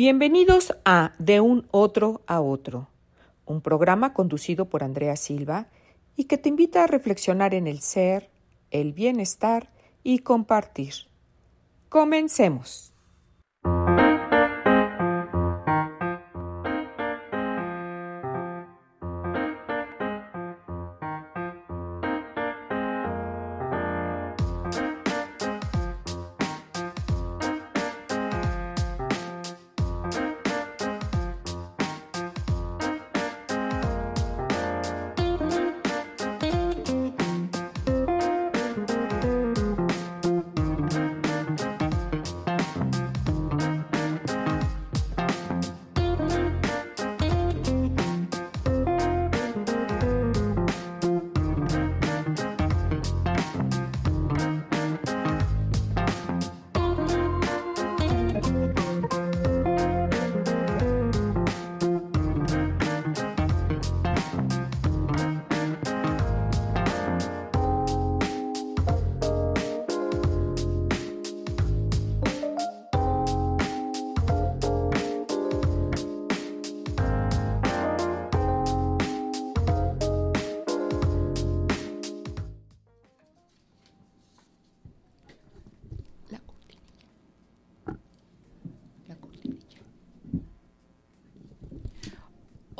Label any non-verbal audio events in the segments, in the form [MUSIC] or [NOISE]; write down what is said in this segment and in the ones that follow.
Bienvenidos a De un otro a otro, un programa conducido por Andrea Silva y que te invita a reflexionar en el ser, el bienestar y compartir. Comencemos.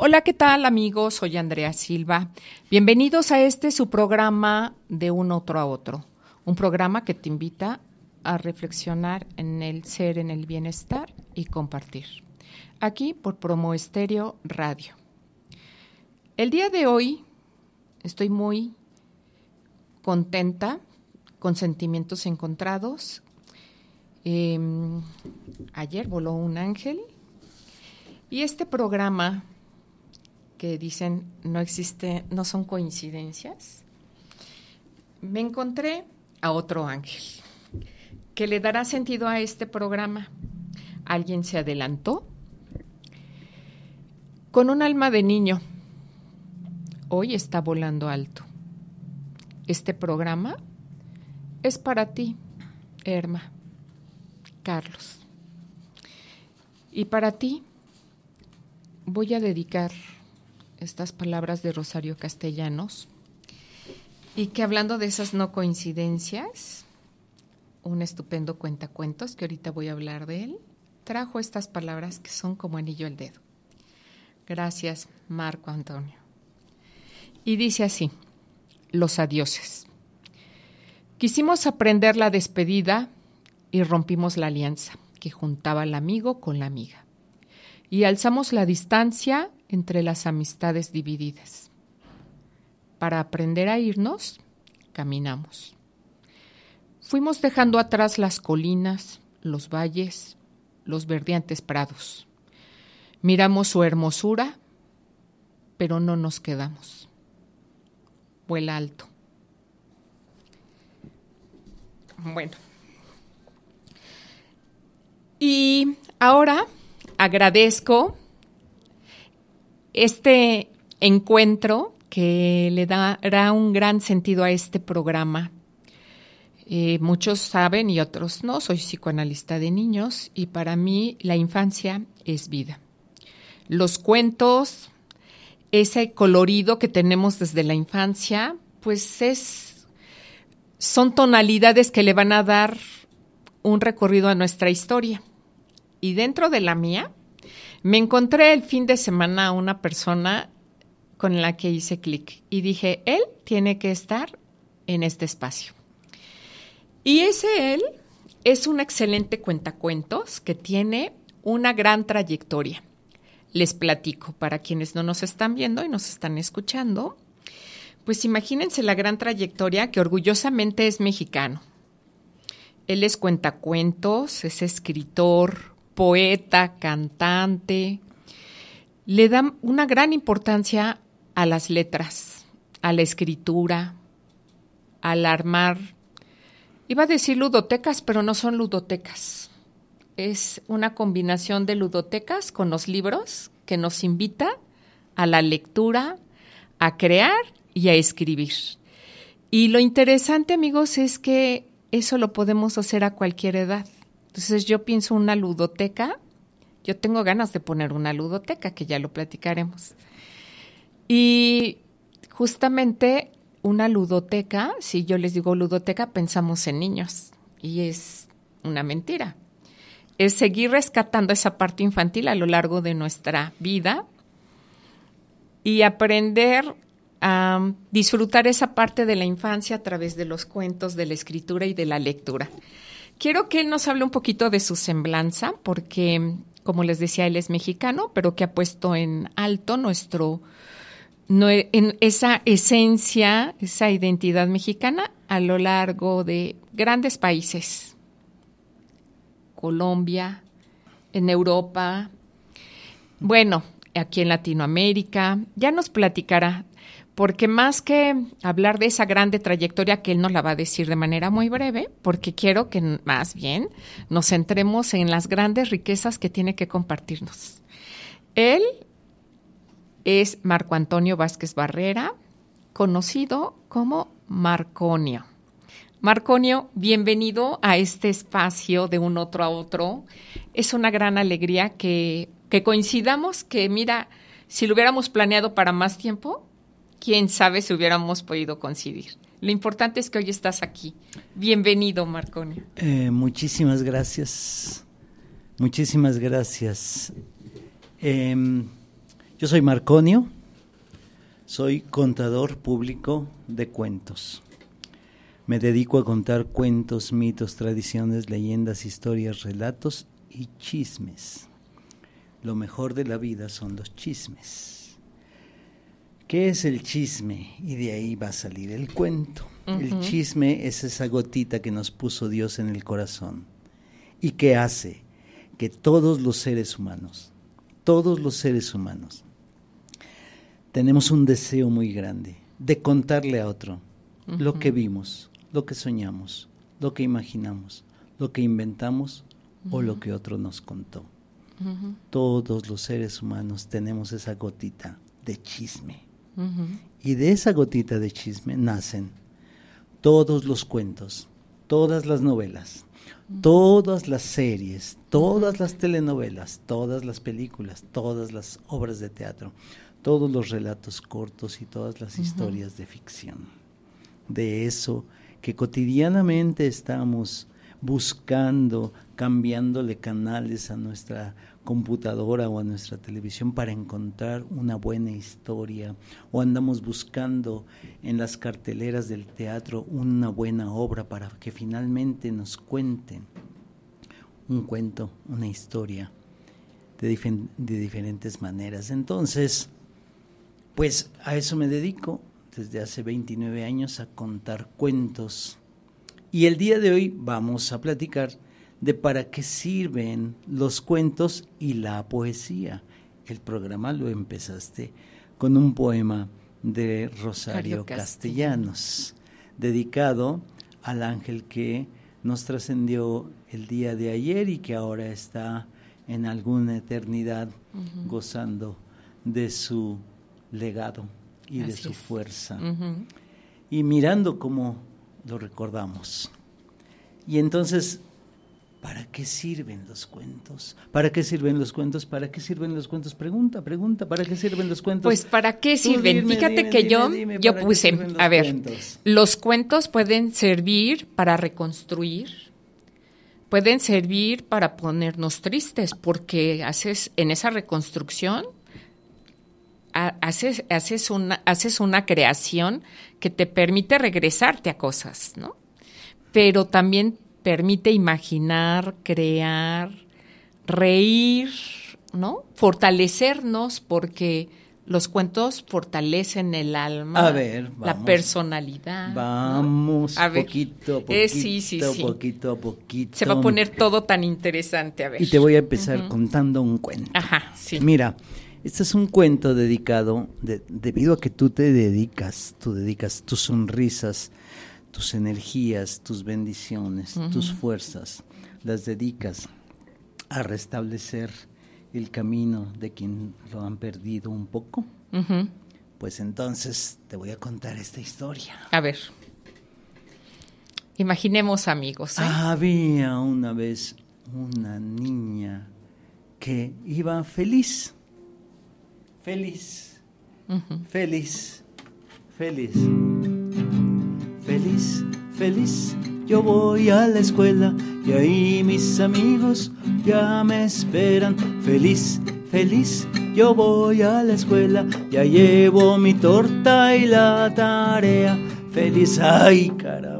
Hola, ¿qué tal amigos? Soy Andrea Silva. Bienvenidos a este su programa de un otro a otro. Un programa que te invita a reflexionar en el ser, en el bienestar y compartir. Aquí por Promo Estéreo Radio. El día de hoy estoy muy contenta, con sentimientos encontrados. Em, ayer voló un ángel y este programa que dicen no existe, no son coincidencias, me encontré a otro ángel que le dará sentido a este programa. Alguien se adelantó con un alma de niño. Hoy está volando alto. Este programa es para ti, Herma, Carlos. Y para ti voy a dedicar estas palabras de Rosario Castellanos y que hablando de esas no coincidencias, un estupendo cuentacuentos, que ahorita voy a hablar de él, trajo estas palabras que son como anillo al dedo. Gracias, Marco Antonio. Y dice así, los adioses. Quisimos aprender la despedida y rompimos la alianza que juntaba al amigo con la amiga. Y alzamos la distancia entre las amistades divididas. Para aprender a irnos, caminamos. Fuimos dejando atrás las colinas, los valles, los verdeantes prados. Miramos su hermosura, pero no nos quedamos. Vuela alto. Bueno. Y ahora agradezco este encuentro que le dará un gran sentido a este programa. Eh, muchos saben y otros no, soy psicoanalista de niños y para mí la infancia es vida. Los cuentos, ese colorido que tenemos desde la infancia, pues es, son tonalidades que le van a dar un recorrido a nuestra historia. Y dentro de la mía, me encontré el fin de semana a una persona con la que hice clic y dije, él tiene que estar en este espacio. Y ese él es un excelente cuentacuentos que tiene una gran trayectoria. Les platico, para quienes no nos están viendo y nos están escuchando, pues imagínense la gran trayectoria que orgullosamente es mexicano. Él es cuentacuentos, es escritor, poeta, cantante, le da una gran importancia a las letras, a la escritura, al armar. Iba a decir ludotecas, pero no son ludotecas. Es una combinación de ludotecas con los libros que nos invita a la lectura, a crear y a escribir. Y lo interesante, amigos, es que eso lo podemos hacer a cualquier edad. Entonces yo pienso una ludoteca, yo tengo ganas de poner una ludoteca, que ya lo platicaremos. Y justamente una ludoteca, si yo les digo ludoteca, pensamos en niños y es una mentira. Es seguir rescatando esa parte infantil a lo largo de nuestra vida y aprender a disfrutar esa parte de la infancia a través de los cuentos, de la escritura y de la lectura. Quiero que nos hable un poquito de su semblanza, porque, como les decía, él es mexicano, pero que ha puesto en alto nuestro, en esa esencia, esa identidad mexicana a lo largo de grandes países, Colombia, en Europa, bueno, aquí en Latinoamérica. Ya nos platicará porque más que hablar de esa grande trayectoria que él nos la va a decir de manera muy breve, porque quiero que más bien nos centremos en las grandes riquezas que tiene que compartirnos. Él es Marco Antonio Vázquez Barrera, conocido como Marconio. Marconio, bienvenido a este espacio de un otro a otro. Es una gran alegría que, que coincidamos que, mira, si lo hubiéramos planeado para más tiempo, quién sabe si hubiéramos podido coincidir. Lo importante es que hoy estás aquí. Bienvenido, Marconio. Eh, muchísimas gracias. Muchísimas gracias. Em, yo soy Marconio, soy contador público de cuentos. Me dedico a contar cuentos, mitos, tradiciones, leyendas, historias, relatos y chismes. Lo mejor de la vida son los chismes. ¿Qué es el chisme? Y de ahí va a salir el cuento. El chisme es esa gotita que nos puso Dios en el corazón y que hace que todos los seres humanos, todos los seres humanos, tenemos un deseo muy grande de contarle a otro lo que vimos, lo que soñamos, lo que imaginamos, lo que inventamos o lo que otro nos contó. Todos los seres humanos tenemos esa gotita de chisme. Y de esa gotita de chisme nacen todos los cuentos, todas las novelas, todas las series, todas las telenovelas, todas las películas, todas las obras de teatro, todos los relatos cortos y todas las historias de ficción. De eso que cotidianamente estamos buscando, cambiándole canales a nuestra computadora o a nuestra televisión para encontrar una buena historia o andamos buscando en las carteleras del teatro una buena obra para que finalmente nos cuenten un cuento, una historia de, de diferentes maneras. Entonces, pues a eso me dedico desde hace 29 años a contar cuentos. Y el día de hoy vamos a platicar de para qué sirven los cuentos y la poesía. El programa lo empezaste con un poema de Rosario Castellanos, dedicado al ángel que nos trascendió el día de ayer y que ahora está en alguna eternidad gozando de su legado y de su fuerza. Y mirando cómo lo recordamos. Y entonces ¿Para qué sirven los cuentos? ¿Para qué sirven los cuentos? ¿Para qué sirven los cuentos? Pregunta, pregunta, ¿para qué sirven los cuentos? Pues para qué sirven. Fíjate que yo yo puse, a ver, los cuentos pueden servir para reconstruir, pueden servir para ponernos tristes porque haces en esa reconstrucción haces haces una haces una creación que te permite regresarte a cosas, ¿no? Pero también permite imaginar, crear, reír, ¿no? Fortalecernos porque los cuentos fortalecen el alma, a ver, la personalidad. Vamos, poquito a eh, poquito, sí, poquito a poquito. Se va a poner todo tan interesante, a ver. Y te voy a empezar contando un cuento. Ajá, sí. Mira, este es un cuento dedicado, debido a que tú te dedicas, tú dedicas tus sonrisas tus energías, tus bendiciones, tus fuerzas, las dedicas a restablecer el camino de quien lo han perdido un poco, pues entonces te voy a contar esta historia. A ver. Imaginemos amigos. ¿eh? Había una vez una niña que iba feliz, feliz, feliz, feliz feliz. Yo voy a la escuela y ahí mis amigos ya me esperan. Feliz, feliz, yo voy a la escuela, ya llevo mi torta y la tarea. Feliz, ay, caramba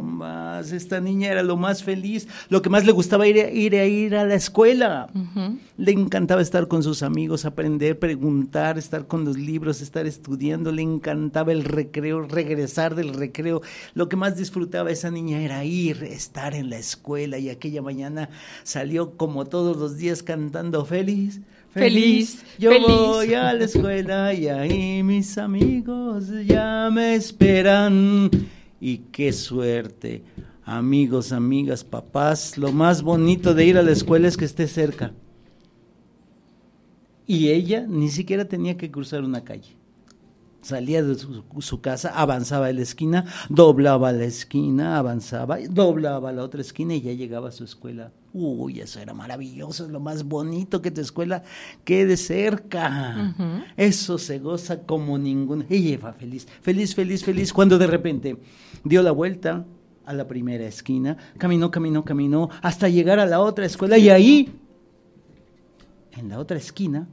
esta niña era lo más feliz, lo que más le gustaba era ir, a ir a la escuela, le encantaba estar con sus amigos, aprender, preguntar, estar con los libros, estar estudiando, le encantaba el recreo, regresar del recreo, lo que más disfrutaba esa niña era ir, estar en la escuela y aquella mañana salió como todos los días cantando feliz. Feliz, Yo voy a la escuela y ahí mis amigos ya me esperan. Y qué suerte amigos, amigas, papás, lo más bonito de ir a la escuela es que esté cerca. Y ella ni siquiera tenía que cruzar una calle. Salía de su, casa, avanzaba a la esquina, doblaba la esquina, avanzaba, doblaba la otra esquina y ya llegaba a su escuela. Uy, eso era maravilloso, es lo más bonito que tu escuela quede cerca. Eso se goza como ninguna. Ella va feliz, feliz, feliz, feliz. Cuando de repente dio la vuelta, a la primera esquina, caminó, caminó, caminó, hasta llegar a la otra escuela y ahí, en la otra esquina,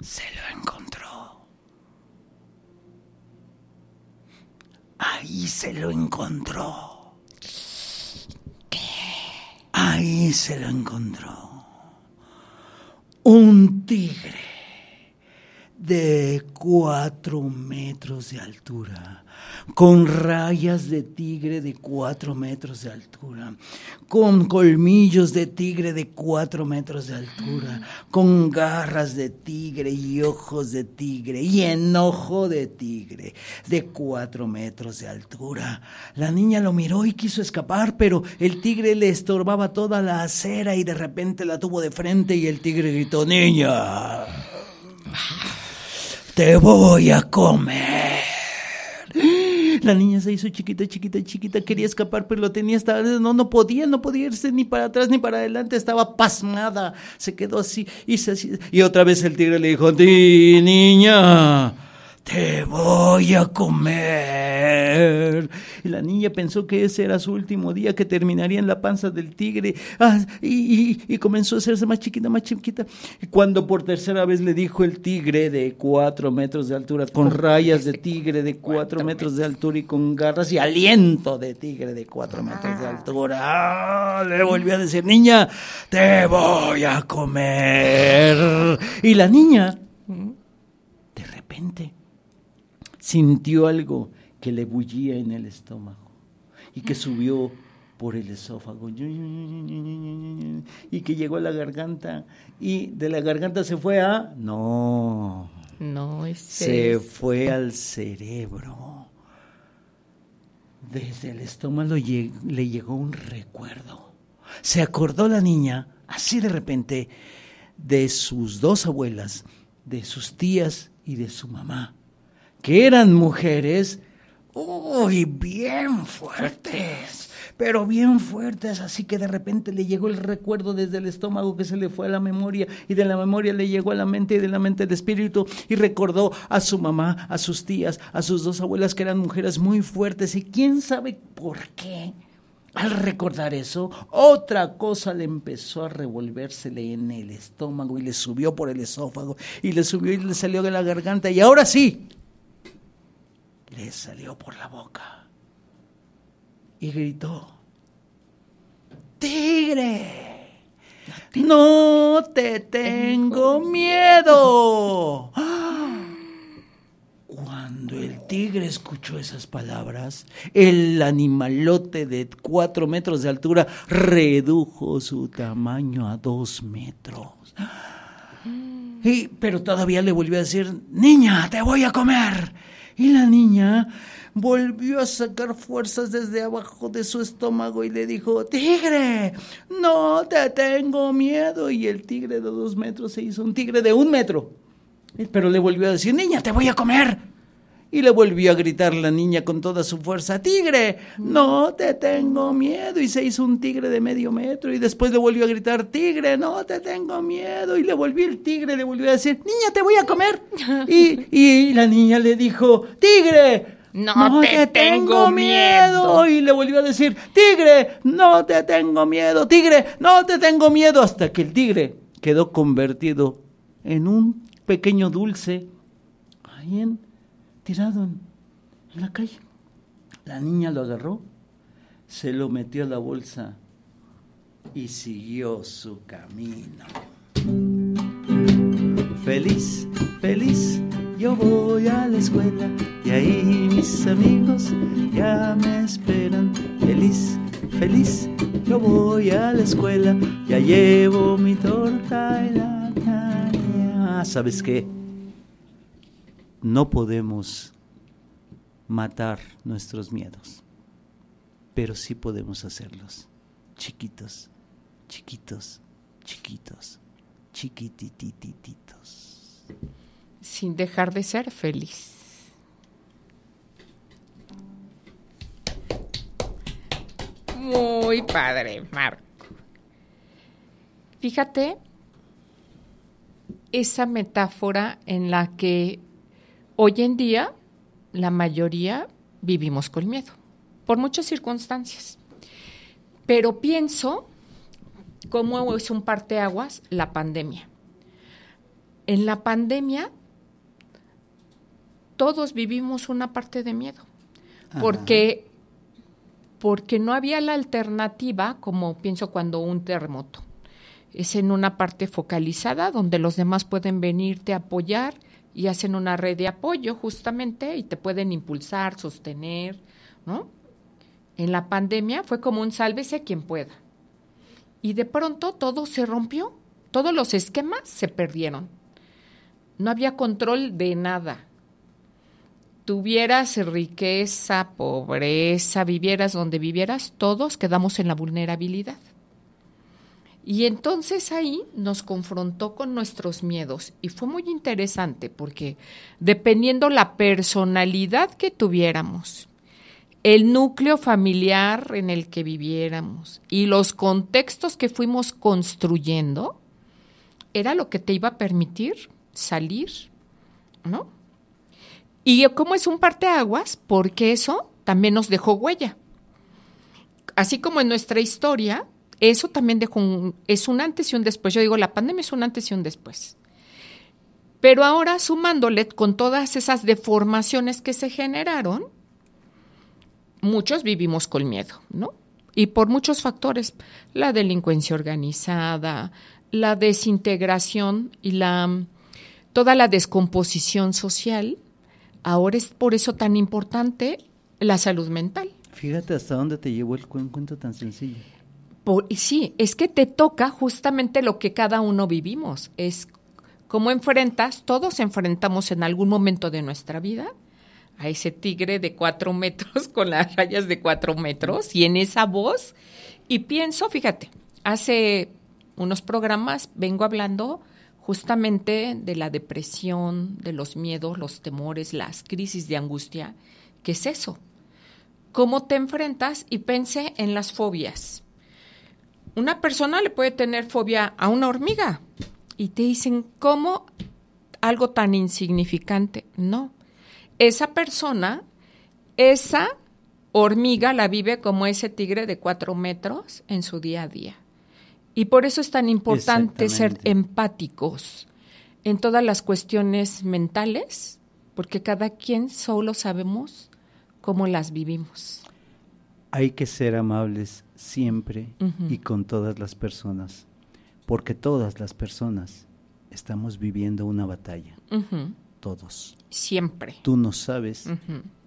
se lo encontró. Ahí se lo encontró. Ahí se lo encontró. Un tigre de cuatro metros de altura, con rayas de tigre de cuatro metros de altura, con colmillos de tigre de cuatro metros de altura, con garras de tigre y ojos de tigre y enojo de tigre de cuatro metros de altura. La niña lo miró y quiso escapar, pero el tigre le estorbaba toda la acera y de repente la tuvo de frente y el tigre gritó, niña te voy a comer. [GASPS] La niña se hizo chiquita, chiquita, chiquita, quería escapar, pero lo tenía, estaba, no, no podía, no podía irse ni para atrás ni para adelante, estaba pasmada, se quedó así, y, se, y otra vez el tigre le dijo, Di, niña, te voy a comer. Y la niña pensó que ese era su último día, que terminaría en la panza del tigre, ah, y, comenzó a hacerse más chiquita, más chiquita. Y cuando por tercera vez le dijo el tigre de cuatro metros de altura, con rayas de tigre de cuatro metros de altura y con garras y aliento de tigre de cuatro ah. metros de altura, ah, le volvió a decir, niña, te voy a comer. Y la niña, de repente, sintió algo que le bullía en el estómago y que subió por el esófago y que llegó a la garganta y de la garganta se fue a no no se fue al cerebro desde el estómago le llegó un recuerdo se acordó la niña así de repente de sus dos abuelas de sus tías y de su mamá que eran mujeres, uy, bien fuertes, pero bien fuertes, así que de repente le llegó el recuerdo desde el estómago que se le fue a la memoria y de la memoria le llegó a la mente y de la mente el espíritu y recordó a su mamá, a sus tías, a sus dos abuelas que eran mujeres muy fuertes y quién sabe por qué. Al recordar eso, otra cosa le empezó a revolvérsele en el estómago y le subió por el esófago y le subió y le salió de la garganta y ahora sí, le salió por la boca y gritó, tigre, no te tengo miedo. Cuando el tigre escuchó esas palabras, el animalote de cuatro metros de altura redujo su tamaño a dos metros. Mm. Y, pero todavía le volvió a decir, niña, te voy a comer. Y la niña volvió a sacar fuerzas desde abajo de su estómago y le dijo, tigre, no te tengo miedo. Y el tigre de dos metros se hizo un tigre de un metro. Pero le volvió a decir, niña, te voy a comer y le volvió a gritar la niña con toda su fuerza, tigre, no te tengo miedo. Y se hizo un tigre de medio metro y después le volvió a gritar, tigre, no te tengo miedo. Y le volvió el tigre, le volvió a decir, niña, te voy a comer. [LAUGHS] Y, y la niña le dijo, tigre, no, te, tengo, miedo. miedo. Y le volvió a decir, tigre, no te tengo miedo, tigre, no te tengo miedo. Hasta que el tigre quedó convertido en un pequeño dulce. Ahí en tirado en, la calle. La niña lo agarró, se lo metió a la bolsa y siguió su camino. Feliz, feliz, yo voy a la escuela y ahí mis amigos ya me esperan. Feliz, feliz, yo voy a la escuela, ya llevo mi torta y la caña. Ah, ¿Sabes qué? no podemos matar nuestros miedos, pero sí podemos hacerlos chiquitos, chiquitos, chiquitos, chiquitititititos, Sin dejar de ser feliz. Muy padre, Marco. Fíjate esa metáfora en la que Hoy en día, la mayoría vivimos con miedo, por muchas circunstancias. Pero pienso como es un parteaguas la pandemia. En la pandemia, todos vivimos una parte de miedo, porque porque no había la alternativa, como pienso cuando un terremoto. Es en una parte focalizada donde los demás pueden venirte a apoyar, y hacen una red de apoyo justamente y te pueden impulsar, sostener, ¿no? En la pandemia fue como un sálvese quien pueda. Y de pronto todo se rompió, todos los esquemas se perdieron. No había control de nada. Tuvieras riqueza, pobreza, vivieras donde vivieras, todos quedamos en la vulnerabilidad. Y entonces ahí nos confrontó con nuestros miedos y fue muy interesante porque dependiendo la personalidad que tuviéramos, el núcleo familiar en el que viviéramos y los contextos que fuimos construyendo, era lo que te iba a permitir salir, ¿no? Y como es un parteaguas, porque eso también nos dejó huella. Así como en nuestra historia, eso también dejó es un antes y un después. Yo digo, la pandemia es un antes y un después. Pero ahora sumándole con todas esas deformaciones que se generaron, muchos vivimos con miedo, ¿no? Y por muchos factores, la delincuencia organizada, la desintegración y la toda la descomposición social, ahora es por eso tan importante la salud mental. Fíjate hasta dónde te llevó el cuento tan sencillo y sí, es que te toca justamente lo que cada uno vivimos. Es cómo enfrentas, todos enfrentamos en algún momento de nuestra vida a ese tigre de cuatro [LAUGHS] metros con las rayas de cuatro metros y en esa voz. Y pienso, fíjate, hace unos programas vengo hablando justamente de la depresión, de los miedos, los temores, las crisis de angustia. ¿Qué es eso? ¿Cómo te enfrentas? Y pensé en las fobias una persona le puede tener fobia a una hormiga y te dicen, ¿cómo algo tan insignificante? No, esa persona, esa hormiga la vive como ese tigre de cuatro metros en su día a día. Y por eso es tan importante ser empáticos en todas las cuestiones mentales, porque cada quien solo sabemos cómo las vivimos hay que ser amables siempre y con todas las personas, porque todas las personas estamos viviendo una batalla. Todos. Siempre. Tú no sabes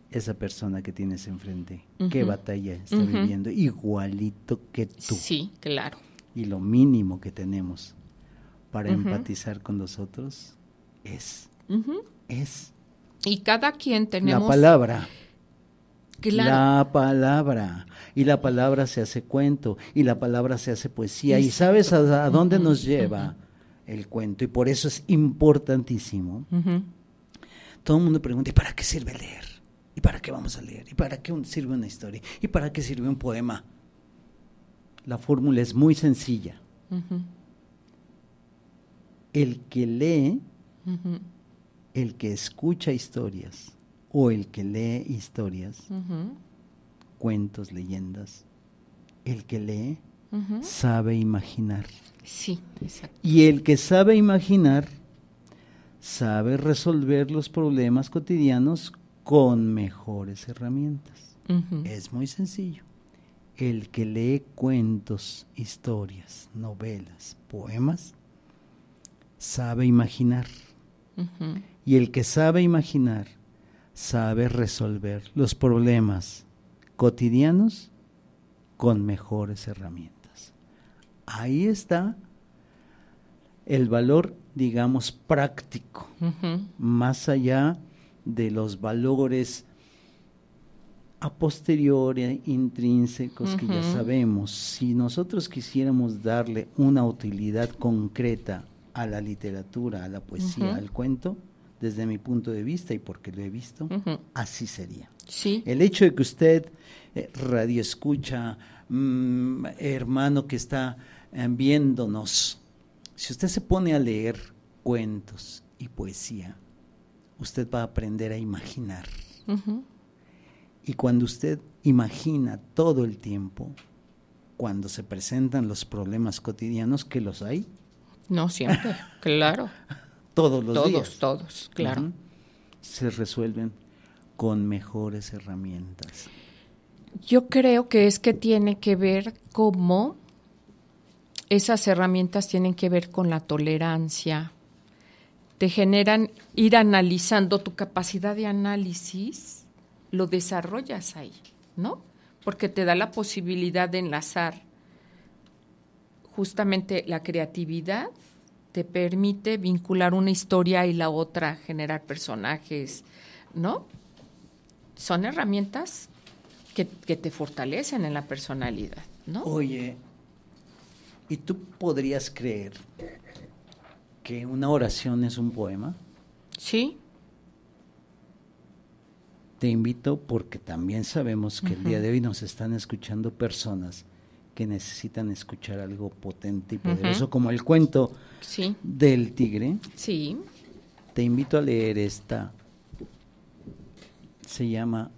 esa persona que tienes enfrente, qué batalla está viviendo, igualito que tú. Sí, claro. Y lo mínimo que tenemos para empatizar con nosotros es. Es. Y cada quien tenemos. La palabra la palabra. Y la palabra se hace cuento, y la palabra se hace poesía. Y sabes a, dónde nos lleva el cuento. Y por eso es importantísimo. Todo el mundo pregunta, ¿y para qué sirve leer? ¿Y para qué vamos a leer? ¿Y para qué sirve una historia? ¿Y para qué sirve un poema? La fórmula es muy sencilla. El que lee, el que escucha historias, o el que lee historias, cuentos, leyendas, el que lee sabe imaginar. Sí, exacto. Y el que sabe imaginar sabe resolver los problemas cotidianos con mejores herramientas. Es muy sencillo. El que lee cuentos, historias, novelas, poemas, sabe imaginar. Y el que sabe imaginar sabe resolver los problemas cotidianos con mejores herramientas. Ahí está el valor, digamos, práctico, más allá de los valores a posteriori, intrínsecos, que ya sabemos. Si nosotros quisiéramos darle una utilidad concreta a la literatura, a la poesía, al cuento, desde mi punto de vista y porque lo he visto, así sería. Sí. El hecho de que usted eh, radio escucha, mm, hermano que está eh, viéndonos, si usted se pone a leer cuentos y poesía, usted va a aprender a imaginar. Y cuando usted imagina todo el tiempo, cuando se presentan los problemas cotidianos, que los hay. No siempre, [LAUGHS] claro todos los todos, días. Todos, todos, claro. se resuelven con mejores herramientas. Yo creo que es que tiene que ver cómo esas herramientas tienen que ver con la tolerancia. Te generan ir analizando tu capacidad de análisis, lo desarrollas ahí, ¿no? Porque te da la posibilidad de enlazar justamente la creatividad te permite vincular una historia y la otra, generar personajes, ¿no? Son herramientas que, te fortalecen en la personalidad, ¿no? Oye, ¿y tú podrías creer que una oración es un poema? Sí. Te invito porque también sabemos que el día de hoy nos están escuchando personas que necesitan escuchar algo potente y poderoso, como el cuento del tigre. Sí. Te invito a leer esta. Se llama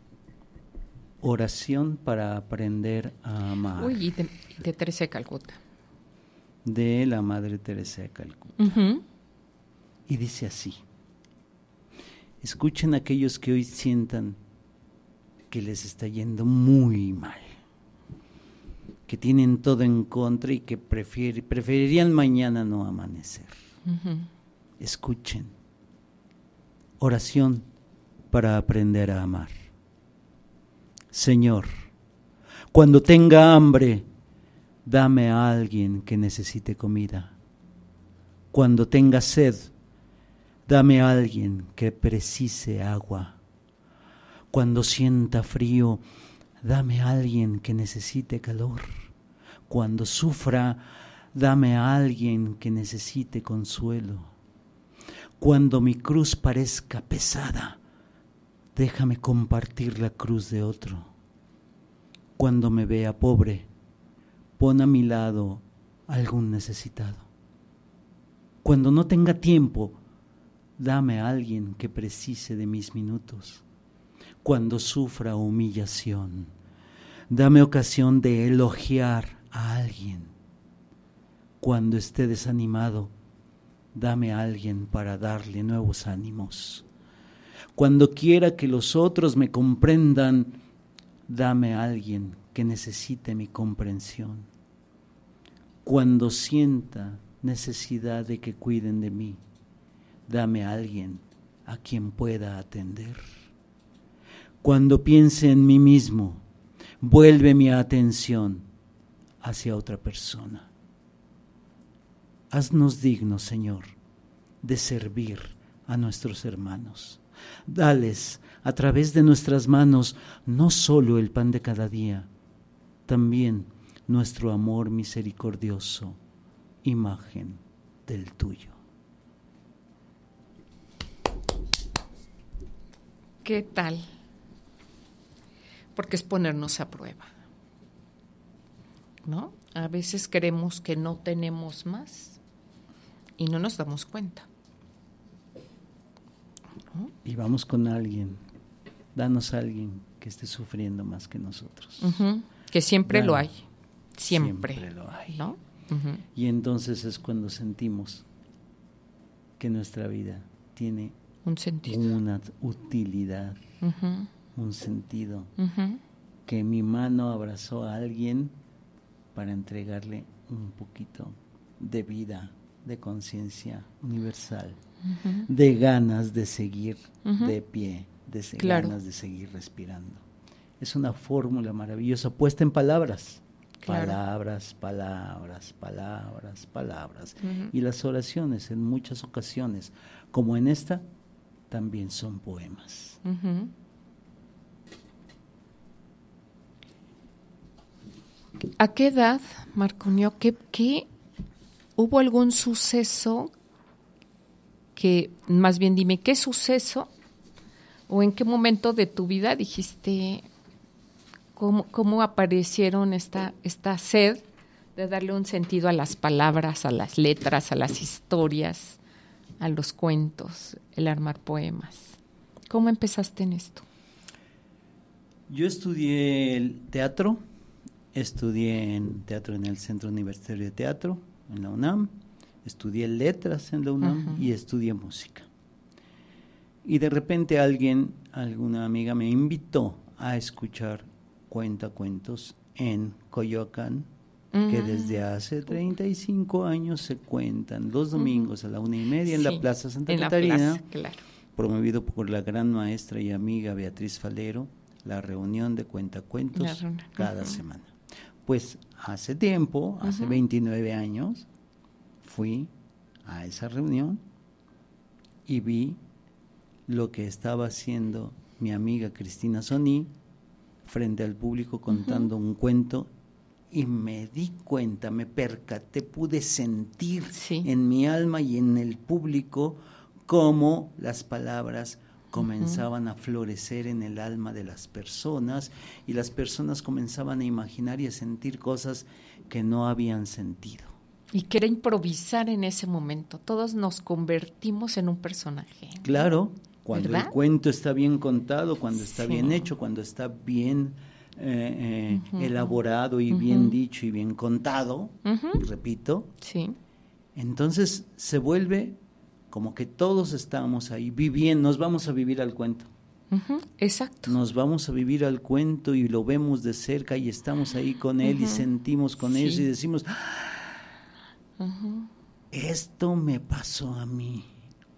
Oración para aprender a amar. Uy, de, Teresa de Calcuta. De la Madre Teresa de Calcuta. Y dice así. Escuchen a aquellos que hoy sientan que les está yendo muy mal que tienen todo en contra y que preferirían mañana no amanecer. Escuchen. Oración para aprender a amar. Señor, cuando tenga hambre, dame a alguien que necesite comida. Cuando tenga sed, dame a alguien que precise agua. Cuando sienta frío, dame a alguien que necesite calor. Cuando sufra, dame a alguien que necesite consuelo. Cuando mi cruz parezca pesada, déjame compartir la cruz de otro. Cuando me vea pobre, pon a mi lado algún necesitado. Cuando no tenga tiempo, dame a alguien que precise de mis minutos. Cuando sufra humillación Dame ocasión de elogiar a alguien. Cuando esté desanimado, dame a alguien para darle nuevos ánimos. Cuando quiera que los otros me comprendan, dame a alguien que necesite mi comprensión. Cuando sienta necesidad de que cuiden de mí, dame a alguien a quien pueda atender. Cuando piense en mí mismo, vuelve mi atención hacia otra persona. Haznos dignos, Señor, de servir a nuestros hermanos. Dales a través de nuestras manos no solo el pan de cada día, también nuestro amor misericordioso, imagen del tuyo. ¿Qué tal? porque es ponernos a prueba. ¿No? A veces creemos que no tenemos más y no nos damos cuenta. Y vamos con alguien, danos a alguien que esté sufriendo más que nosotros. Que siempre lo hay, siempre. siempre lo hay. Y entonces es cuando sentimos que nuestra vida tiene Un sentido. una utilidad un sentido, que mi mano abrazó a alguien para entregarle un poquito de vida, de conciencia universal, de ganas de seguir de pie, de ganas de seguir respirando. Es una fórmula maravillosa puesta en palabras. Palabras, palabras, palabras, palabras. Y las oraciones en muchas ocasiones, como en esta, también son poemas. ¿A qué edad, Marconio, que hubo algún suceso que, más bien dime, qué suceso o en qué momento de tu vida dijiste cómo, aparecieron esta, esta sed de darle un sentido a las palabras, a las letras, a las historias, a los cuentos, el armar poemas. ¿Cómo empezaste en esto? Yo estudié el teatro Estudié en teatro en el Centro Universitario de Teatro, en la UNAM. Estudié letras en la UNAM y estudié música. Y de repente alguien, alguna amiga me invitó a escuchar cuentacuentos en Coyoacán, que desde hace 35 años se cuentan los domingos a la una y media en la Plaza Santa Catarina, promovido por la gran maestra y amiga Beatriz Falero, la reunión de cuentacuentos cada semana. Pues hace tiempo, hace 29 años, fui a esa reunión y vi lo que estaba haciendo mi amiga Cristina Soní frente al público contando un cuento y me di cuenta, me percaté, pude sentir en mi alma y en el público cómo las palabras comenzaban a florecer en el alma de las personas y las personas comenzaban a imaginar y a sentir cosas que no habían sentido. Y que era improvisar en ese momento. Todos nos convertimos en un personaje. ¿eh? Claro, cuando el cuento está bien contado, cuando está bien hecho, cuando está bien eh, eh, elaborado y bien dicho y bien contado, repito. Sí. Entonces se vuelve como que todos estamos ahí viviendo, nos vamos a vivir al cuento. exacto. Nos vamos a vivir al cuento y lo vemos de cerca y estamos ahí con él y sentimos con él y decimos, ah, esto me pasó a mí.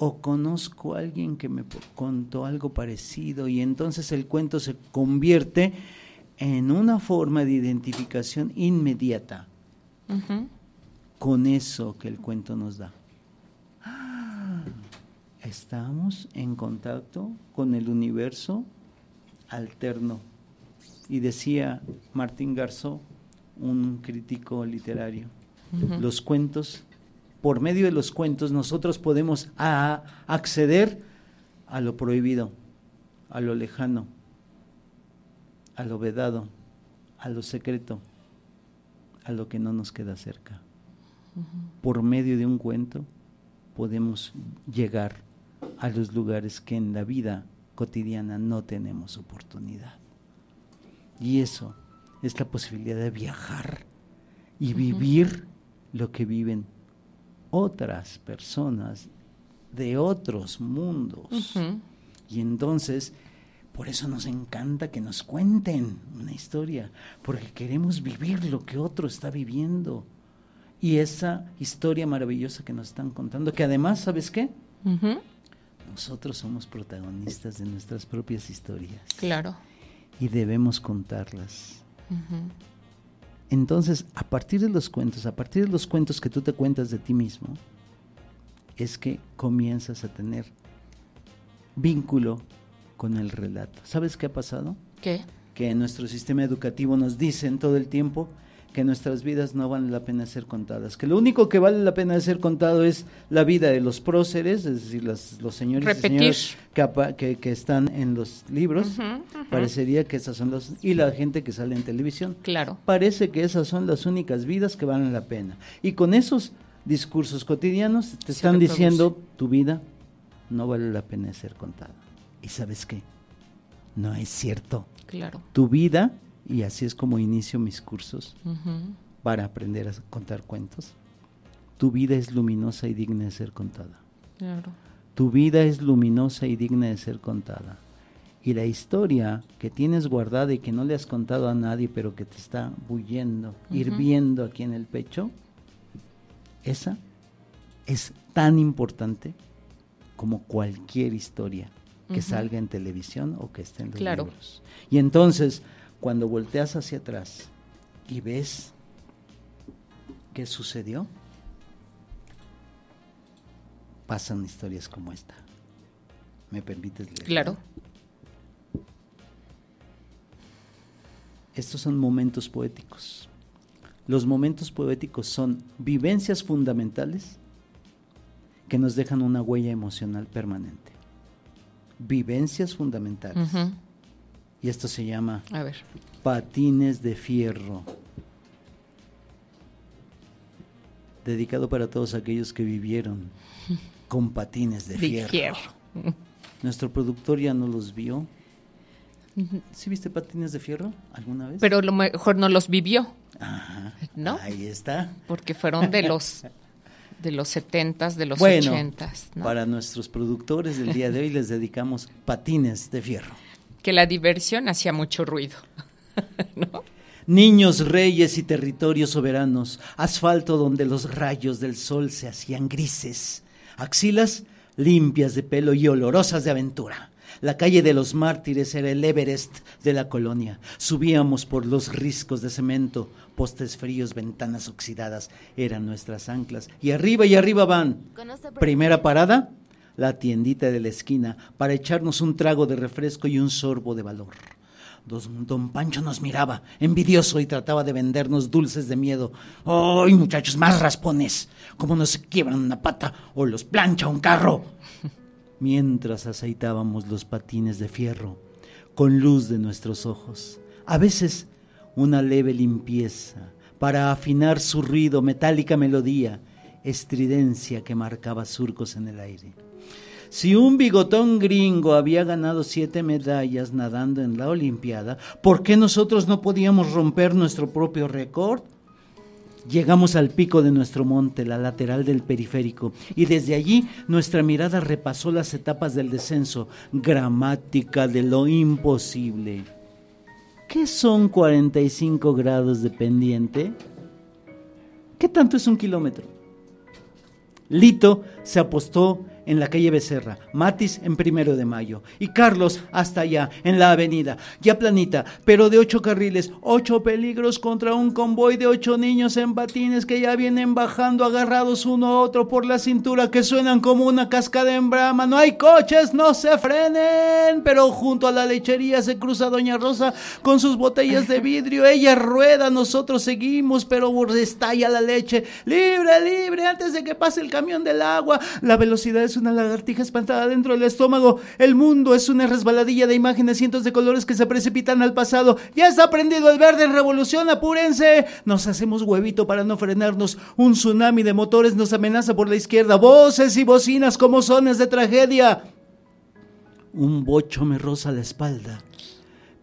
O conozco a alguien que me contó algo parecido y entonces el cuento se convierte en una forma de identificación inmediata con eso que el cuento nos da estamos en contacto con el universo alterno. Y decía Martín Garzó, un crítico literario, los cuentos, por medio de los cuentos nosotros podemos acceder a lo prohibido, a lo lejano, a lo vedado, a lo secreto, a lo que no nos queda cerca. Por medio de un cuento podemos llegar a los lugares que en la vida cotidiana no tenemos oportunidad. Y eso es la posibilidad de viajar y vivir lo que viven otras personas de otros mundos. Y entonces, por eso nos encanta que nos cuenten una historia, porque queremos vivir lo que otro está viviendo. Y esa historia maravillosa que nos están contando, que además, ¿sabes qué? nosotros somos protagonistas de nuestras propias historias. Claro. Y debemos contarlas. Entonces, a partir de los cuentos, a partir de los cuentos que tú te cuentas de ti mismo, es que comienzas a tener vínculo con el relato. ¿Sabes qué ha pasado? ¿Qué? Que en nuestro sistema educativo nos dicen todo el tiempo, que nuestras vidas no valen la pena ser contadas, que lo único que vale la pena ser contado es la vida de los próceres, es decir, las, los señores y señoras que, están en los libros, parecería que esas son las, y la gente que sale en televisión, claro. parece que esas son las únicas vidas que valen la pena. Y con esos discursos cotidianos te están diciendo, tu vida no vale la pena ser contada. ¿Y sabes qué? No es cierto. Claro. Tu vida y así es como inicio mis cursos para aprender a contar cuentos. Tu vida es luminosa y digna de ser contada. Claro. Tu vida es luminosa y digna de ser contada. Y la historia que tienes guardada y que no le has contado a nadie, pero que te está bullendo, hirviendo aquí en el pecho, esa es tan importante como cualquier historia que salga en televisión o que esté en los libros. Y entonces, cuando volteas hacia atrás y ves qué sucedió, pasan historias como esta. ¿Me permites leer? Claro. Estos son momentos poéticos. Los momentos poéticos son vivencias fundamentales que nos dejan una huella emocional permanente. Vivencias fundamentales y esto se llama Patines de Fierro. Dedicado para todos aquellos que vivieron [LAUGHS] con patines de, fierro. Nuestro productor ya no los vio. ¿Sí viste patines de fierro alguna vez? Pero lo mejor no los vivió. Ajá, ¿No? Ahí está. Porque fueron de los de los setentas, de los 80 ochentas. Para nuestros productores del día de hoy les dedicamos patines de fierro que la diversión hacía mucho ruido. [LAUGHS] Niños reyes y territorios soberanos, asfalto donde los rayos del sol se hacían grises, axilas limpias de pelo y olorosas de aventura. La calle de los mártires era el Everest de la colonia. Subíamos por los riscos de cemento, postes fríos, ventanas oxidadas, eran nuestras anclas. Y arriba y arriba van. Este Primera parada, la tiendita de la esquina para echarnos un trago de refresco y un sorbo de valor. Don Pancho nos miraba, envidioso, y trataba de vendernos dulces de miedo. ¡Ay, muchachos, más raspones! Como nos quiebran una pata o los plancha un carro! [LAUGHS] Mientras aceitábamos los patines de fierro, con luz de nuestros ojos, a veces una leve limpieza, para afinar su ruido, metálica melodía, estridencia que marcaba surcos en el aire. Si un bigotón gringo había ganado siete medallas nadando en la Olimpiada, ¿por qué nosotros no podíamos romper nuestro propio récord? Llegamos al pico de nuestro monte, la lateral del periférico, y desde allí nuestra mirada repasó las etapas del descenso, gramática de lo imposible. ¿Qué son 45 grados de pendiente? ¿Qué tanto es un kilómetro? Lito se apostó en la calle Becerra, Matis en Primero de Mayo y Carlos hasta allá, en la avenida, ya planita, pero de ocho carriles, ocho peligros contra un convoy de ocho niños en batines que ya vienen bajando agarrados uno a otro por la cintura que suenan como una cascada en brama. No hay coches, no se frenen, pero junto a la lechería se cruza Doña Rosa con sus botellas de vidrio, ella rueda, nosotros seguimos, pero estalla la leche, libre, libre, antes de que pase el camión del agua, la velocidad es una lagartija espantada dentro del estómago. El mundo es una resbaladilla de imágenes, cientos de colores que se precipitan al pasado. Ya está aprendido el verde, revolución, apúrense. Nos hacemos huevito para no frenarnos. Un tsunami de motores nos amenaza por la izquierda. Voces y bocinas como sones de tragedia. Un bocho me roza la espalda.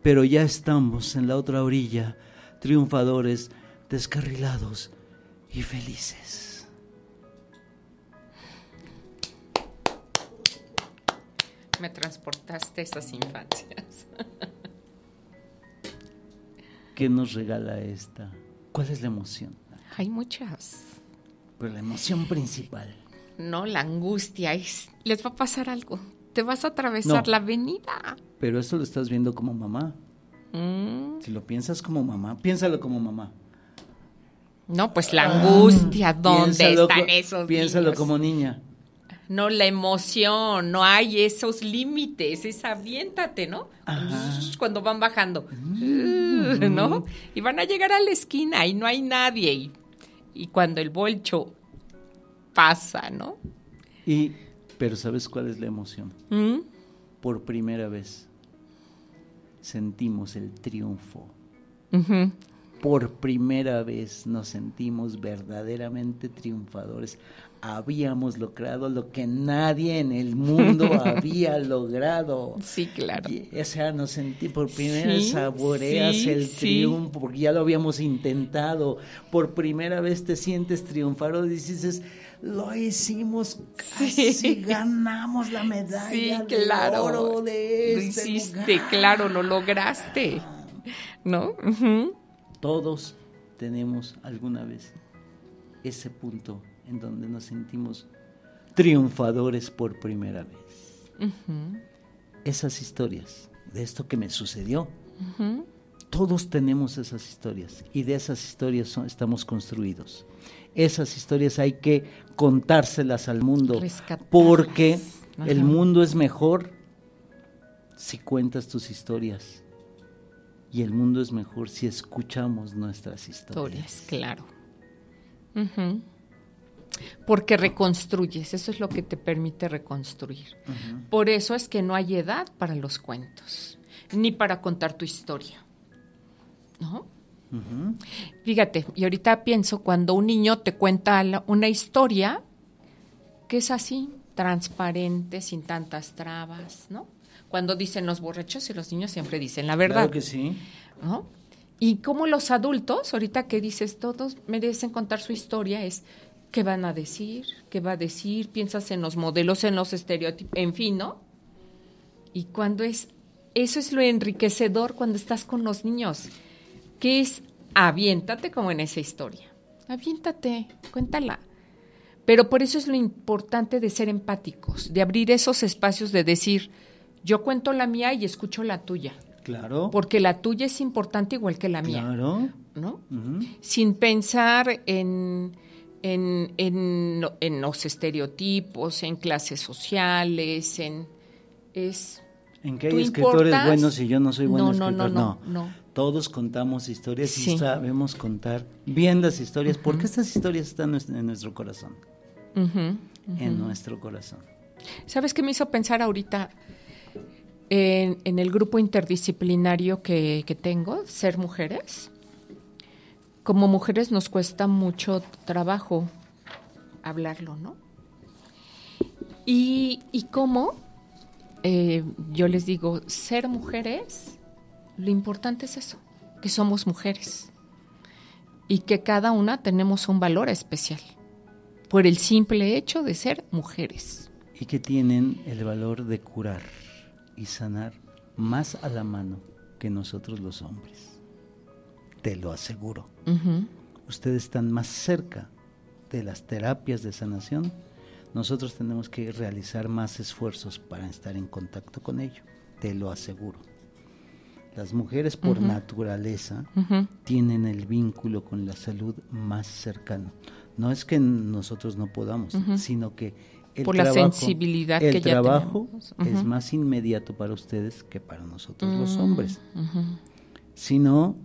Pero ya estamos en la otra orilla, triunfadores, descarrilados y felices. Me transportaste esas infancias. ¿Qué nos regala esta? ¿Cuál es la emoción? Hay muchas. Pero la emoción principal. No, la angustia es, les va a pasar algo. Te vas a atravesar la avenida. Pero eso lo estás viendo como mamá. Mm. Si lo piensas como mamá, piénsalo como mamá. No, pues la angustia, ah, ¿dónde están esos Piénsalo como niña. ¿no? La emoción, no hay esos límites, es aviéntate, ¿no? Cuando van bajando, mm. ¿no? Y van a llegar a la esquina y no hay nadie. Y, cuando el bolcho pasa, ¿no? Y, pero ¿sabes cuál es la emoción? ¿Mm? Por primera vez sentimos el triunfo. Por primera vez nos sentimos verdaderamente triunfadores habíamos logrado lo que nadie en el mundo [LAUGHS] había logrado. Sí, claro. o sea, nos sentí por primera vez saboreas el triunfo, porque ya lo habíamos intentado. Por primera vez te sientes triunfado y dices, lo hicimos casi, ganamos la medalla sí, claro. oro Lo este hiciste, claro, lo lograste. ¿No? Todos tenemos alguna vez ese punto en donde nos sentimos triunfadores por primera vez. Esas historias, de esto que me sucedió, todos tenemos esas historias y de esas historias estamos construidos. Esas historias hay que contárselas al mundo porque el mundo es mejor si cuentas tus historias y el mundo es mejor si escuchamos nuestras historias. Historias, claro porque reconstruyes, eso es lo que te permite reconstruir. Por eso es que no hay edad para los cuentos, ni para contar tu historia. ¿No? Fíjate, y ahorita pienso cuando un niño te cuenta una historia que es así, transparente, sin tantas trabas, ¿no? Cuando dicen los borrachos y los niños siempre dicen la verdad. Claro que sí. ¿No? Y como los adultos, ahorita que dices todos merecen contar su historia, es ¿Qué van a decir? ¿Qué va a decir? Piensas en los modelos, en los estereotipos, en fin, ¿no? Y cuando es, eso es lo enriquecedor cuando estás con los niños, que es aviéntate como en esa historia. Aviéntate, cuéntala. Pero por eso es lo importante de ser empáticos, de abrir esos espacios de decir, yo cuento la mía y escucho la tuya. Claro. Porque la tuya es importante igual que la mía. Claro. ¿No? Sin pensar en en, los estereotipos, en clases sociales, en... Es, ¿En qué hay escritores buenos y yo no soy bueno no, escritor? No no, no, Todos contamos historias y sabemos contar bien las historias, porque estas historias están en nuestro corazón. En nuestro corazón. ¿Sabes qué me hizo pensar ahorita en, en el grupo interdisciplinario que, que tengo, Ser Mujeres? como mujeres nos cuesta mucho trabajo hablarlo, ¿no? Y, y cómo, eh, yo les digo, ser mujeres, lo importante es eso, que somos mujeres y que cada una tenemos un valor especial por el simple hecho de ser mujeres. Y que tienen el valor de curar y sanar más a la mano que nosotros los hombres te lo aseguro. Ustedes están más cerca de las terapias de sanación. Nosotros tenemos que realizar más esfuerzos para estar en contacto con ello, te lo aseguro. Las mujeres por naturaleza tienen el vínculo con la salud más cercano. No es que nosotros no podamos, sino que el por trabajo, la sensibilidad que es más inmediato para ustedes que para nosotros los mm, hombres. Si no,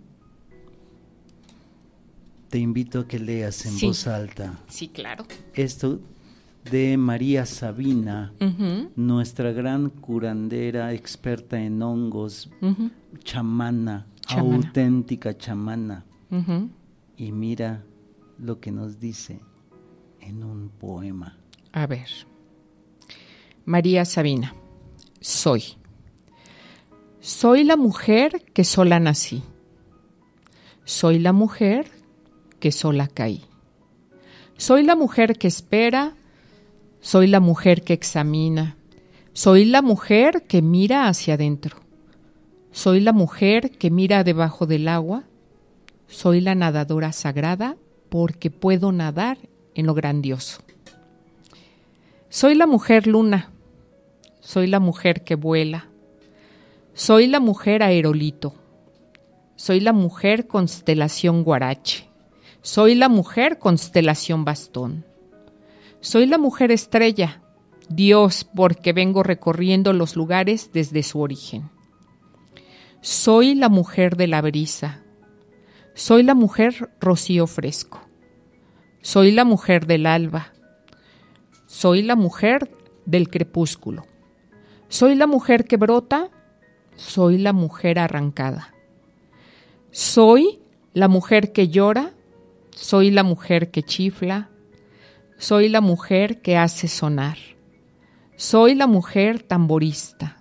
te invito a que leas en voz alta. Sí, claro. Esto de María Sabina, nuestra gran curandera experta en hongos, chamana, auténtica chamana. Y mira lo que nos dice en un poema. A ver. María Sabina, soy. Soy la mujer que sola nací. Soy la mujer que sola caí. Soy la mujer que espera, soy la mujer que examina, soy la mujer que mira hacia adentro, soy la mujer que mira debajo del agua, soy la nadadora sagrada porque puedo nadar en lo grandioso. Soy la mujer luna, soy la mujer que vuela, soy la mujer aerolito, soy la mujer constelación guarache, soy la mujer constelación bastón. Soy la mujer estrella, Dios, porque vengo recorriendo los lugares desde su origen. Soy la mujer de la brisa. Soy la mujer rocío fresco. Soy la mujer del alba. Soy la mujer del crepúsculo. Soy la mujer que brota. Soy la mujer arrancada. Soy la mujer que llora. Soy la mujer que chifla, soy la mujer que hace sonar, soy la mujer tamborista,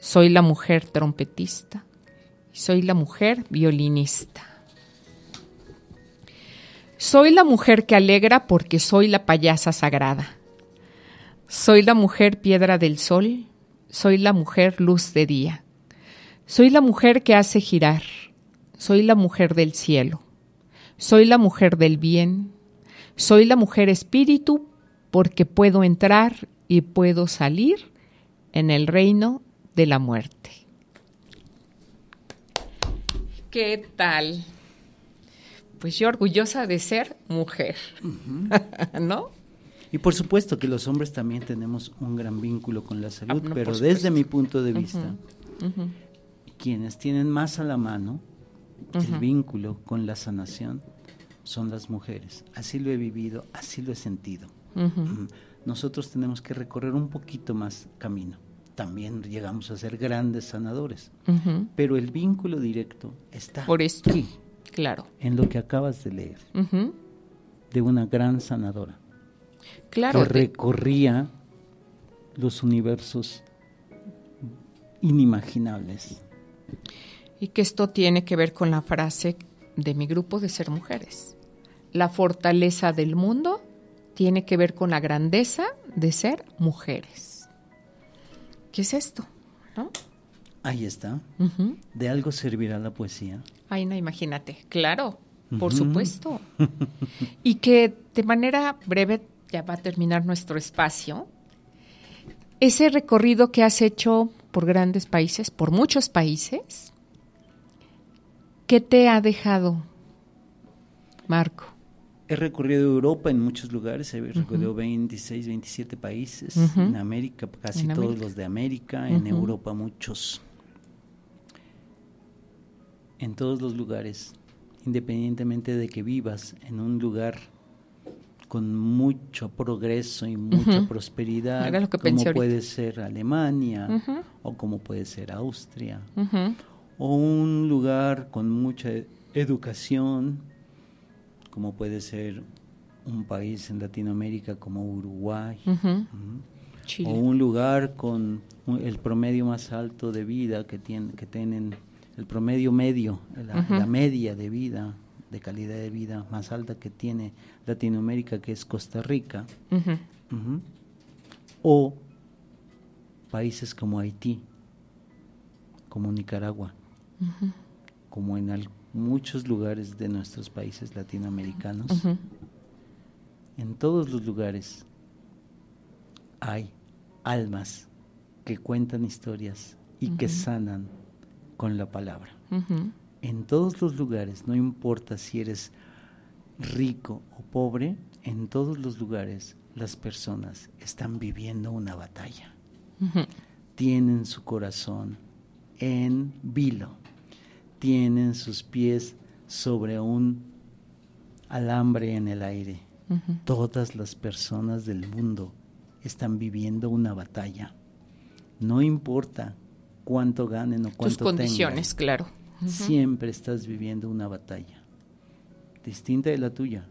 soy la mujer trompetista soy la mujer violinista. Soy la mujer que alegra porque soy la payasa sagrada. Soy la mujer piedra del sol, soy la mujer luz de día. Soy la mujer que hace girar, soy la mujer del cielo. Soy la mujer del bien. Soy la mujer espíritu porque puedo entrar y puedo salir en el reino de la muerte. ¿Qué tal? Pues yo orgullosa de ser mujer, [LAUGHS] ¿no? Y por supuesto que los hombres también tenemos un gran vínculo con la salud, ah, pero desde mi punto de vista, quienes tienen más a la mano el vínculo con la sanación son las mujeres. Así lo he vivido, así lo he sentido. Nosotros tenemos que recorrer un poquito más camino. También llegamos a ser grandes sanadores, pero el vínculo directo está Por aquí, claro, en lo que acabas de leer, de una gran sanadora, claro, que recorría los universos inimaginables y que esto tiene que ver con la frase de mi grupo de ser mujeres. La fortaleza del mundo tiene que ver con la grandeza de ser mujeres. ¿Qué es esto? Ahí está. ¿De algo servirá la poesía? Ay, no, imagínate. Claro, por supuesto. [LAUGHS] y que de manera breve ya va a terminar nuestro espacio. Ese recorrido que has hecho por grandes países, por muchos países, ¿Qué te ha dejado, Marco? He recorrido Europa en muchos lugares, he recorrido 26, 27 países, en América casi todos los de América, en Europa muchos. En todos los lugares, independientemente de que vivas en un lugar con mucho progreso y mucha prosperidad, como puede ser Alemania o como puede ser Austria o un lugar con mucha educación, como puede ser un país en Latinoamérica como Uruguay, Chile. o un lugar con el promedio más alto de vida que, que tienen, el promedio medio, la, media de vida, de calidad de vida más alta que tiene Latinoamérica, que es Costa Rica, o países como Haití, como Nicaragua como en muchos lugares de nuestros países latinoamericanos. En todos los lugares hay almas que cuentan historias y que sanan con la palabra. En todos los lugares, no importa si eres rico o pobre, en todos los lugares las personas están viviendo una batalla. Tienen su corazón en vilo tienen sus pies sobre un alambre en el aire. Todas las personas del mundo están viviendo una batalla. No importa cuánto ganen o cuánto Tus condiciones, claro. Siempre estás viviendo una batalla. Distinta de la tuya,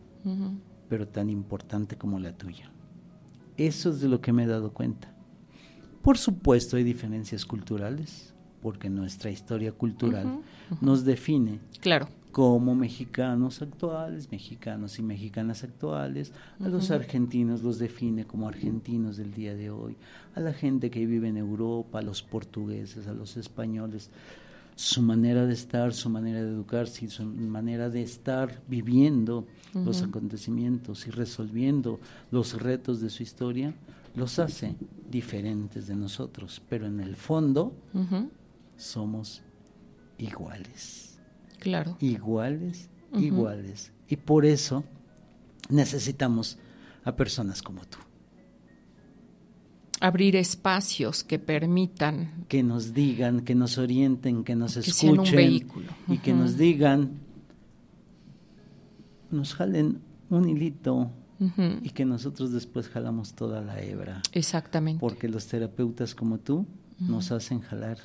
pero tan importante como la tuya. Eso es de lo que me he dado cuenta. Por supuesto hay diferencias culturales, porque nuestra historia cultural nos define claro. como mexicanos actuales, mexicanos y mexicanas actuales, a los argentinos los define como argentinos del día de hoy, a la gente que vive en Europa, a los portugueses, a los españoles, su manera de estar, su manera de educarse, su manera de estar viviendo los acontecimientos y resolviendo los retos de su historia, los hace diferentes de nosotros, pero en el fondo somos iguales. Claro. Iguales, iguales. Y por eso necesitamos a personas como tú. Abrir espacios que permitan. Que nos digan, que nos orienten, que nos escuchen. Y que nos digan, nos jalen un hilito, y que nosotros después jalamos toda la hebra. Exactamente. Porque los terapeutas como tú nos hacen jalar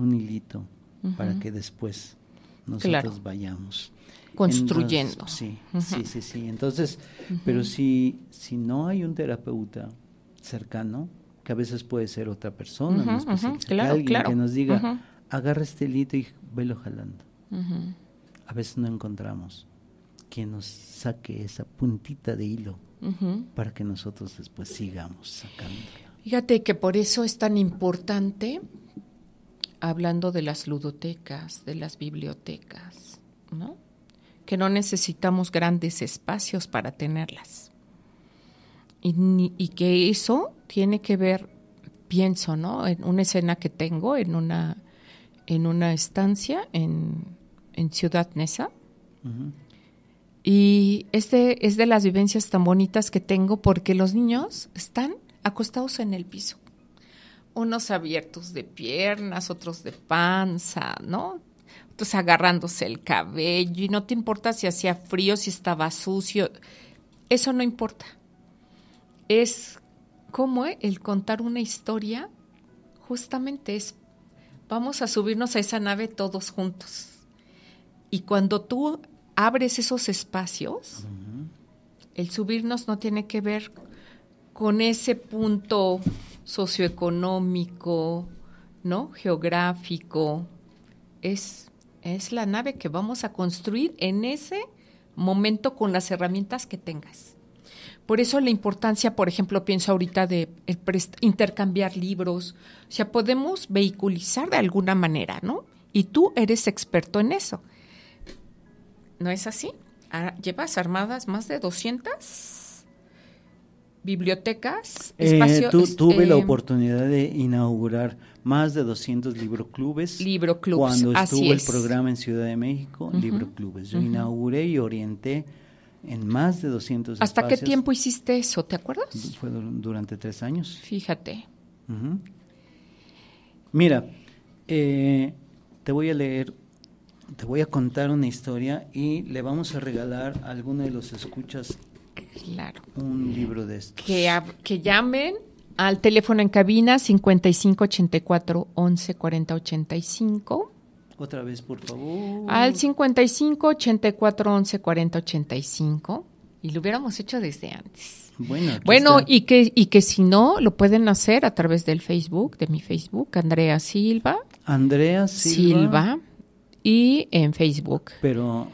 un hilito para que después nosotros vayamos construyendo. sí, sí, sí, sí. Entonces, pero si, si no hay un terapeuta cercano, que a veces puede ser otra persona, alguien que nos diga, agarra este hilito y velo jalando. A veces no encontramos quien nos saque esa puntita de hilo para que nosotros después sigamos sacándolo. Fíjate que por eso es tan importante hablando de las ludotecas, de las bibliotecas, ¿no? Que no necesitamos grandes espacios para tenerlas. Y, que eso tiene que ver, pienso, ¿no? En una escena que tengo en una, en una estancia en, Ciudad Nesa. Y este es de las vivencias tan bonitas que tengo porque los niños están acostados en el piso unos abiertos de piernas, otros de panza, ¿no? Entonces agarrándose el cabello y no te importa si hacía frío, si estaba sucio, eso no importa. Es como ¿eh? el contar una historia, justamente es, vamos a subirnos a esa nave todos juntos. Y cuando tú abres esos espacios, el subirnos no tiene que ver con ese punto socioeconómico, ¿no? Geográfico. Es, es la nave que vamos a construir en ese momento con las herramientas que tengas. Por eso la importancia, por ejemplo, pienso ahorita de eh, intercambiar libros. O sea, podemos vehiculizar de alguna manera, ¿no? Y tú eres experto en eso. ¿No es así? Ah, llevas armadas más de 200 bibliotecas, eh, espacios. Este, tuve la oportunidad de inaugurar más de 200 libro clubes Cuando estuvo el programa en Ciudad de México, libro Yo inauguré y orienté en más de 200 ¿Hasta qué tiempo hiciste eso? ¿Te acuerdas? Fue durante tres años. Fíjate. Mira, eh, te voy a leer, te voy a contar una historia y le vamos a regalar a alguno de los escuchas claro. un libro de estos. Que, llamen al teléfono en cabina 55 84 11 40 85. Otra vez, por favor. Al 55 84 11 40 85. Y lo hubiéramos hecho desde antes. Bueno, bueno y, que, y que si no, lo pueden hacer a través del Facebook, de mi Facebook, Andrea Silva. Andrea Silva. Silva y en Facebook. Pero,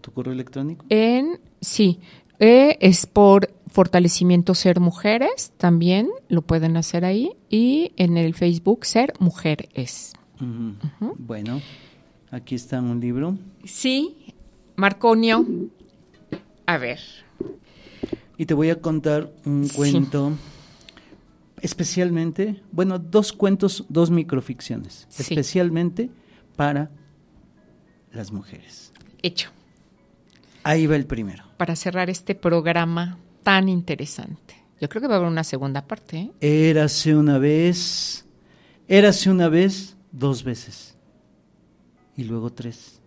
¿tu correo electrónico? En, sí, e es por fortalecimiento ser mujeres, también lo pueden hacer ahí. Y en el Facebook ser mujeres. Bueno, aquí está un libro. Sí, Marconio. A ver. Y te voy a contar un cuento especialmente, bueno, dos cuentos, dos microficciones, especialmente para las mujeres. Hecho. Ahí va el primero para cerrar este programa tan interesante. Yo creo que va a haber una segunda parte. ¿eh? Érase una vez, érase una vez, dos veces, y luego tres,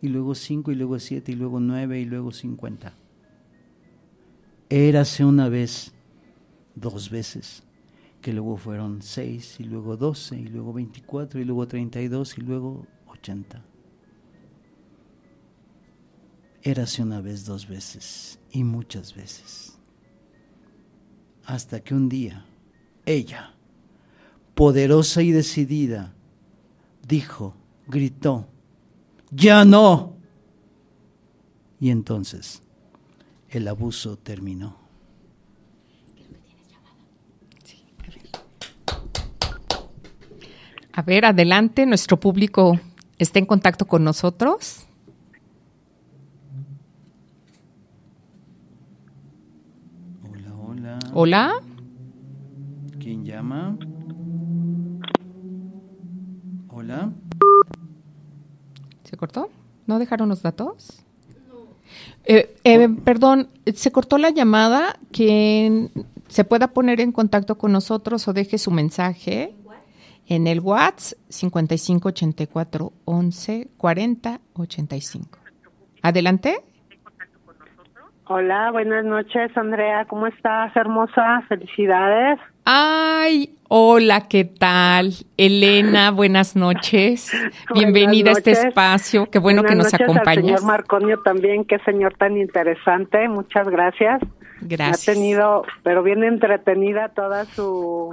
y luego cinco, y luego siete, y luego nueve, y luego cincuenta. Érase una vez, dos veces, que luego fueron seis, y luego doce, y luego veinticuatro, y luego treinta y dos, y luego ochenta. Érase una vez, dos veces y muchas veces. Hasta que un día, ella, poderosa y decidida, dijo, gritó, ¡Ya no! Y entonces el abuso terminó. A ver, adelante, nuestro público está en contacto con nosotros. Hola. ¿Quién llama? Hola. ¿Se cortó? ¿No dejaron los datos? Eh, eh, perdón, se cortó la llamada. Quien se pueda poner en contacto con nosotros o deje su mensaje en el WhatsApp 55 84 11 40 85. Adelante. Hola, buenas noches, Andrea. ¿Cómo estás, hermosa? Felicidades. Ay, hola, ¿qué tal? Elena, [LAUGHS] buenas noches. Bienvenida a este espacio. Qué bueno que nos acompañe señor Marconio también, qué señor tan interesante. Muchas gracias. Gracias. ha tenido, pero bien entretenida toda su.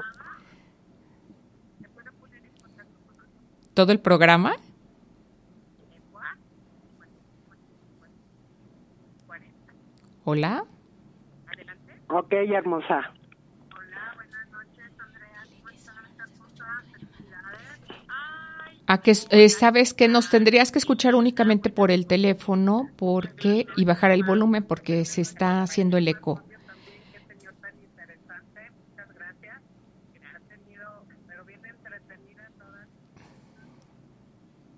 ¿Todo el programa? Hola. Adelante. Ok, hermosa. Hola, buenas noches, A que, eh, sabes que nos tendrías que escuchar únicamente por el teléfono porque y bajar el volumen porque se está haciendo el eco.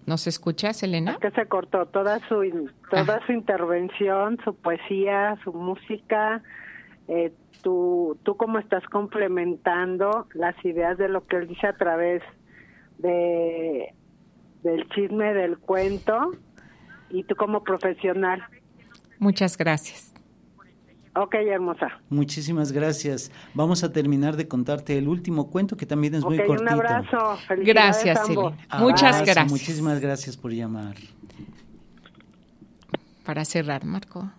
¿Nos escuchas, Elena? Que se cortó toda su toda ah. su intervención, su poesía, su música. Eh, tú, tú cómo estás complementando las ideas de lo que él dice a través de del chisme, del cuento, y tú como profesional. Muchas gracias. Ok, hermosa. Muchísimas gracias. Vamos a terminar de contarte el último cuento que también es muy cortito. Un abrazo. Gracias, Muchas gracias. Muchísimas gracias por llamar. Para cerrar, Marco.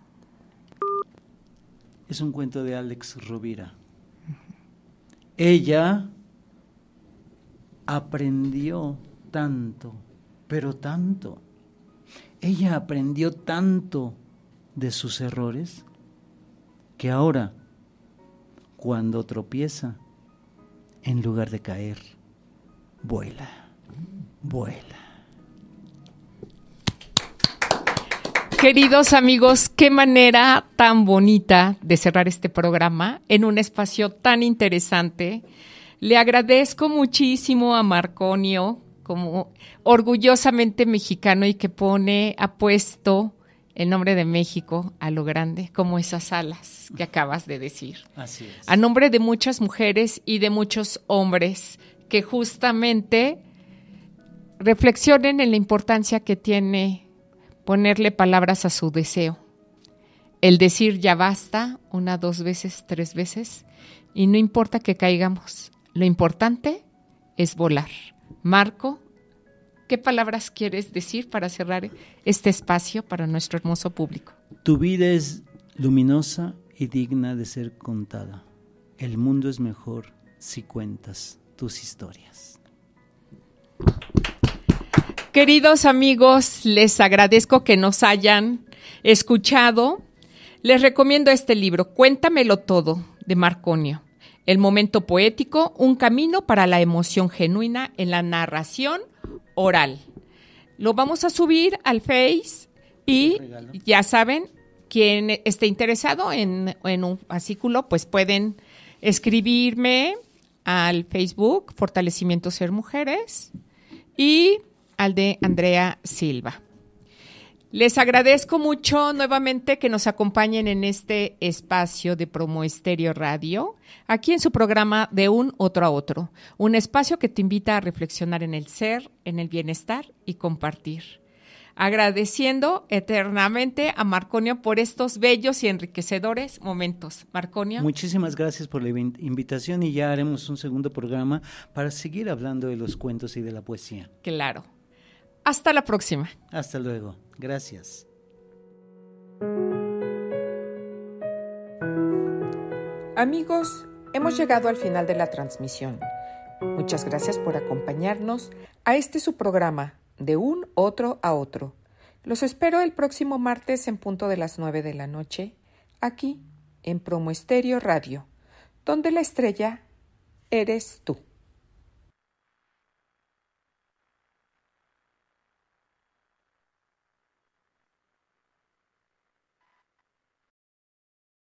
Es un cuento de Alex Rovira. Ella aprendió tanto, pero tanto. Ella aprendió tanto de sus errores que ahora, cuando tropieza, en lugar de caer, vuela, vuela. Queridos amigos, qué manera tan bonita de cerrar este programa en un espacio tan interesante. Le agradezco muchísimo a Marconio, como orgullosamente mexicano y que pone a puesto el nombre de México a lo grande, como esas alas que acabas de decir. Así es. A nombre de muchas mujeres y de muchos hombres que justamente reflexionen en la importancia que tiene ponerle palabras a su deseo. El decir ya basta una, dos veces, tres veces, y no importa que caigamos. Lo importante es volar. Marco ¿Qué palabras quieres decir para cerrar este espacio para nuestro hermoso público? Tu vida es luminosa y digna de ser contada. El mundo es mejor si cuentas tus historias. Queridos amigos, les agradezco que nos hayan escuchado. Les recomiendo este libro, Cuéntamelo Todo, de Marconio. El momento poético, un camino para la emoción genuina en la narración oral. Lo vamos a subir al Face y ya saben, quien esté interesado en, un fascículo, pues pueden escribirme al Facebook Fortalecimiento Ser Mujeres y al de Andrea Silva. Les agradezco mucho nuevamente que nos acompañen en este espacio de Promo Estéreo Radio, aquí en su programa De un otro a otro, un espacio que te invita a reflexionar en el ser, en el bienestar y compartir. Agradeciendo eternamente a Marconio por estos bellos y enriquecedores momentos. Marconio. Muchísimas gracias por la invitación y ya haremos un segundo programa para seguir hablando de los cuentos y de la poesía. Claro. Hasta la próxima. Hasta luego. Gracias. Amigos, hemos llegado al final de la transmisión. Muchas gracias por acompañarnos a este su programa, de un otro a otro. Los espero el próximo martes en punto de las 9 de la noche, aquí en Promo Estéreo Radio, donde la estrella eres tú.